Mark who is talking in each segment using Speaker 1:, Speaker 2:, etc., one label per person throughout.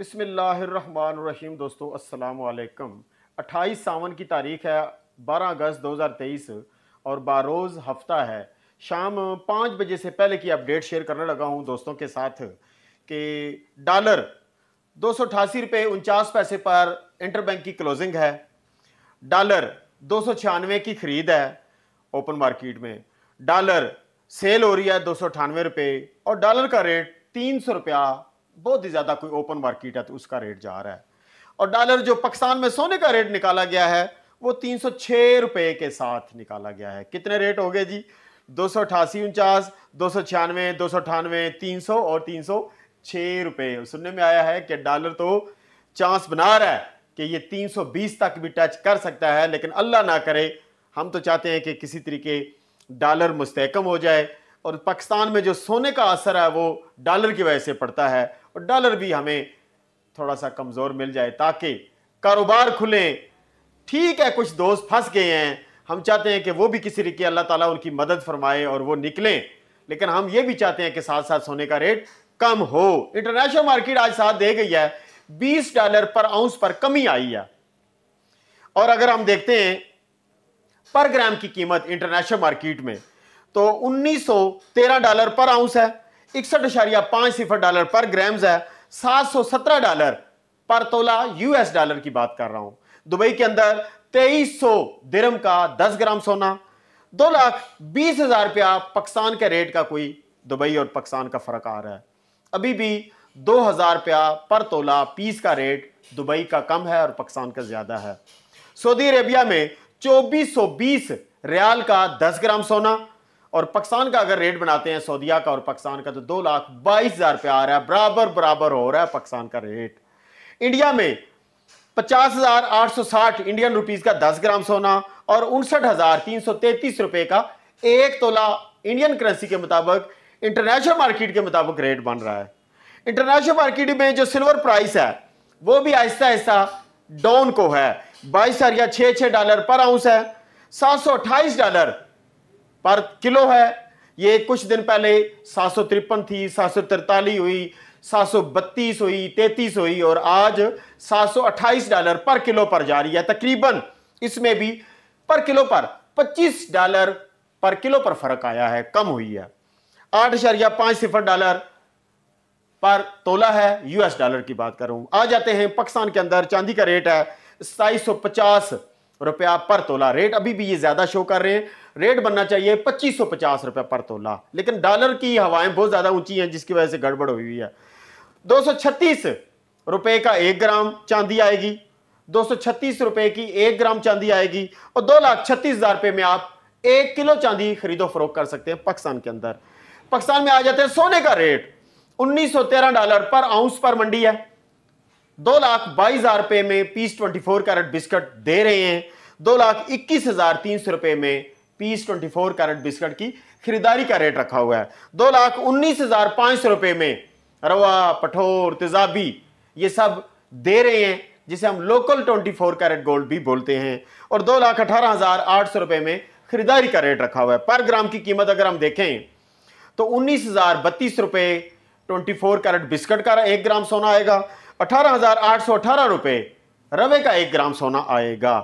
Speaker 1: बिसमीम दोस्तों असलकम 28 सावन की तारीख है 12 अगस्त 2023 और बारोज़ हफ्ता है शाम पाँच बजे से पहले की अपडेट शेयर करने लगा हूँ दोस्तों के साथ कि डॉलर दो सौ अठासी रुपये उनचास पैसे पर इंटरबैंक की क्लोजिंग है डॉलर दो सौ छियानवे की खरीद है ओपन मार्केट में डॉलर सेल हो रही है दो सौ अठानवे रुपये और डॉलर का रेट तीन सौ रुपया बहुत ही ज़्यादा कोई ओपन मार्केट है तो उसका रेट जा रहा है और डॉलर जो पाकिस्तान में सोने का रेट निकाला गया है वो तीन सौ के साथ निकाला गया है कितने रेट हो गए जी दो सौ अठासी उनचास दो सौ छियानवे दो सौ अठानवे तीन सौ और तीन सौ छः रुपये सुनने में आया है कि डॉलर तो चांस बना रहा है कि ये तीन सौ बीस तक भी टच कर सकता है लेकिन अल्लाह ना करे हम तो चाहते हैं कि किसी तरीके डॉलर मुस्तकम हो जाए और पाकिस्तान में जो सोने का असर है वो डॉलर की वजह से पड़ता है और डॉलर भी हमें थोड़ा सा कमज़ोर मिल जाए ताकि कारोबार खुलें ठीक है कुछ दोस्त फंस गए हैं हम चाहते हैं कि वो भी किसी तरीके अल्लाह ताला उनकी मदद फरमाए और वो निकलें लेकिन हम ये भी चाहते हैं कि साथ साथ सोने का रेट कम हो इंटरनेशनल मार्केट आज साथ दे गई है बीस डॉलर पर आउंस पर कमी आई है और अगर हम देखते हैं पर ग्राम की कीमत इंटरनेशनल मार्केट में तो 1913 डॉलर पर आउंस है इकसठ अशारिया पांच सिफर डॉलर पर ग्राम्स है सात सौ सत्रह डॉलर पर तोला यूएस डॉलर की बात कर रहा हूं दुबई के अंदर तेईस सौ दिरम का दस ग्राम सोना दो लाख बीस हजार रुपया पाकिस्तान के रेट का कोई दुबई और पाकिस्तान का फर्क आ रहा है अभी भी दो हजार रुपया पर तोला पीस का रेट दुबई का कम है और पाकिस्तान का ज्यादा है सऊदी अरेबिया में चौबीस सौ बीस रियाल का दस ग्राम सोना और पाकिस्तान का अगर रेट बनाते हैं सऊदिया का और पाकिस्तान का तो दो लाख बाईस हजार रुपया आ रहा है बराबर बराबर हो रहा है पाकिस्तान का रेट इंडिया में पचास हजार आठ सौ साठ इंडियन रुपीज का दस ग्राम सोना और उनसठ हजार तीन सौ तैतीस रुपए का एक तोला इंडियन करेंसी के मुताबिक इंटरनेशनल मार्केट के मुताबिक रेट बन रहा है इंटरनेशनल मार्केट में जो सिल्वर प्राइस है वो भी आहिस्ता आहिस्ता डाउन को है बाईस हजार या छह डॉलर पर आउंस है सात सौ अट्ठाईस डॉलर पर किलो है ये कुछ दिन पहले सात थी सात हुई सात हुई तैतीस हुई और आज 728 डॉलर पर किलो पर जा रही है तकरीबन इसमें भी पर किलो पर 25 डॉलर पर किलो पर फर्क आया है कम हुई है आठ या पांच सिफर डॉलर पर तोला है यूएस डॉलर की बात करूं आ जाते हैं पाकिस्तान के अंदर चांदी का रेट है सताईस रुपया पर तोला रेट अभी भी ये ज्यादा शो कर रहे हैं रेट बनना चाहिए पच्चीस सौ पचास रुपये पर तोला लेकिन डॉलर की हवाएं बहुत ज़्यादा ऊंची हैं जिसकी वजह से गड़बड़ हुई है दो सौ छत्तीस रुपये का एक ग्राम चांदी आएगी दो सौ छत्तीस रुपये की एक ग्राम चांदी आएगी और दो लाख छत्तीस हज़ार रुपये में आप एक किलो चांदी खरीदो फरोख कर सकते हैं पाकिस्तान के अंदर पाकिस्तान में आ जाते हैं सोने का रेट 1913 डॉलर पर आउंस पर मंडी है दो लाख बाईस हजार रुपए में पीस 24 कैरेट बिस्कुट दे रहे हैं दो लाख इक्कीस हजार तीन सौ रुपए में पीस 24 कैरेट बिस्कट की खरीदारी का रेट रखा हुआ है दो लाख उन्नीस हजार पांच सौ रुपए में रवा पठोर तेजाबी ये सब दे रहे हैं जिसे हम लोकल 24 कैरेट गोल्ड भी बोलते हैं और दो लाख अठारह हजार आठ सौ रुपए में खरीदारी का रेट रखा हुआ है पर ग्राम की कीमत अगर हम देखें तो उन्नीस हजार बत्तीस रुपए ट्वेंटी फोर कैरेट बिस्कट का एक ग्राम सोना आएगा अठारह हजार आठ सौ अठारह रुपए रवे का एक ग्राम सोना आएगा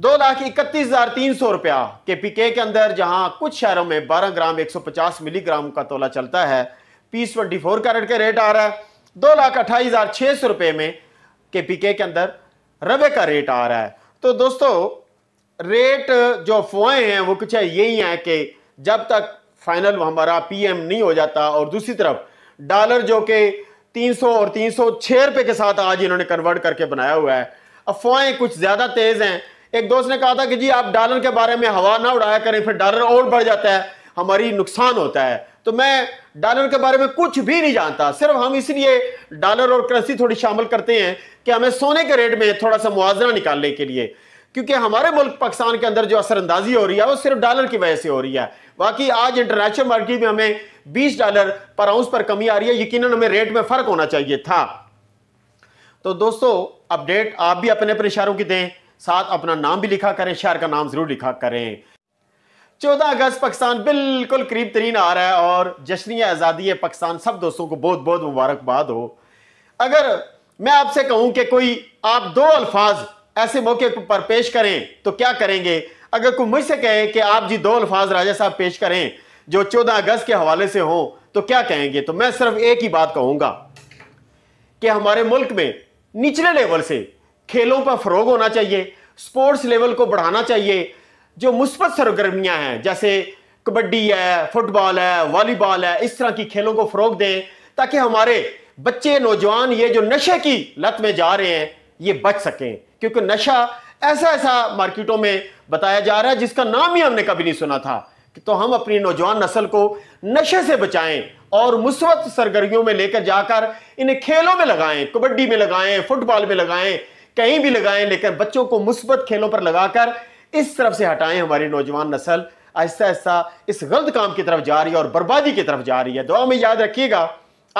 Speaker 1: दो लाख इकतीस हजार तीन सौ रुपया के पी के अंदर जहां कुछ शहरों में बारह ग्राम एक सौ पचास मिलीग्राम का तोला चलता है पीस ट्वेंटी फोर कैरेट का रेट आ रहा है दो लाख अट्ठाईस हजार छह सौ रुपये में के पी के अंदर रवे का रेट आ रहा है तो दोस्तों रेट जो अफवाहें हैं वो कुछ है यही है कि जब तक फाइनल हमारा पीएम नहीं हो जाता और दूसरी तरफ डॉलर जो कि 300 और 306 रुपए के साथ आज इन्होंने कन्वर्ट करके बनाया हुआ है अफवाहें कुछ ज़्यादा तेज़ हैं एक दोस्त ने कहा था कि जी आप डॉलर के बारे में हवा ना उड़ाया करें फिर डॉलर और बढ़ जाता है हमारी नुकसान होता है तो मैं डॉलर के बारे में कुछ भी नहीं जानता सिर्फ हम इसलिए डॉलर और करेंसी थोड़ी शामिल करते हैं कि हमें सोने के रेट में थोड़ा सा मुआवजा निकालने के लिए क्योंकि हमारे मुल्क पाकिस्तान के अंदर जो असरअंदाजी हो रही है वो सिर्फ डॉलर की वजह से हो रही है बाकी आज इंटरनेशनल मार्केट में हमें 20 डॉलर पर आउंस पर कमी आ रही है यकीनन हमें रेट में फ़र्क होना चाहिए था तो दोस्तों अपडेट आप भी अपने अपने इशारों की दें साथ अपना नाम भी लिखा करें शहर का नाम ज़रूर लिखा करें चौदह अगस्त पाकिस्तान बिल्कुल करीब तरीन आ रहा है और जश्न आज़ादी पाकिस्तान सब दोस्तों को बहुत बहुत मुबारकबाद हो अगर मैं आपसे कहूं कि कोई आप दो अल्फाज ऐसे मौके पर पेश करें तो क्या करेंगे अगर कोई मुझसे कहे कि आप जी दो अल्फाज राजा साहब पेश करें जो चौदह अगस्त के हवाले से हों तो क्या कहेंगे तो मैं सिर्फ एक ही बात कहूंगा कि हमारे मुल्क में निचले लेवल से खेलों पर फ़रोग होना चाहिए स्पोर्ट्स लेवल को बढ़ाना चाहिए जो मुस्बत सरगर्मियाँ हैं जैसे कबड्डी है फुटबॉल है वॉलीबॉल है इस तरह की खेलों को फ़रोग दें ताकि हमारे बच्चे नौजवान ये जो नशे की लत में जा रहे हैं ये बच सकें क्योंकि नशा ऐसा ऐसा मार्केटों में बताया जा रहा है जिसका नाम ही हमने कभी नहीं सुना था तो हम अपनी नौजवान नस्ल को नशे से बचाएं और मुस्बत सरगर्मियों में लेकर जाकर इन्हें खेलों में लगाएं कबड्डी में लगाएं फुटबॉल में लगाएं कहीं भी लगाएं लेकिन बच्चों को मुस्बत खेलों पर लगाकर इस तरफ से हटाएं हमारी नौजवान नस्ल ऐसा ऐसा इस गलत काम की तरफ जा रही है और बर्बादी की तरफ जा रही है दुआ में याद रखिएगा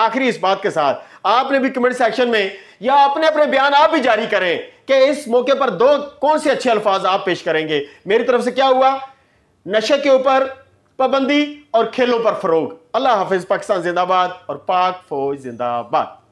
Speaker 1: आखिरी इस बात के साथ आपने भी कमेंट सेक्शन में या अपने अपने बयान आप भी जारी करें कि इस मौके पर दो कौन से अच्छे अल्फाज आप पेश करेंगे मेरी तरफ से क्या हुआ नशे के ऊपर पाबंदी और खेलों पर फरोग अल्लाह हाफिज पाकिस्तान जिंदाबाद और पाक फौज जिंदाबाद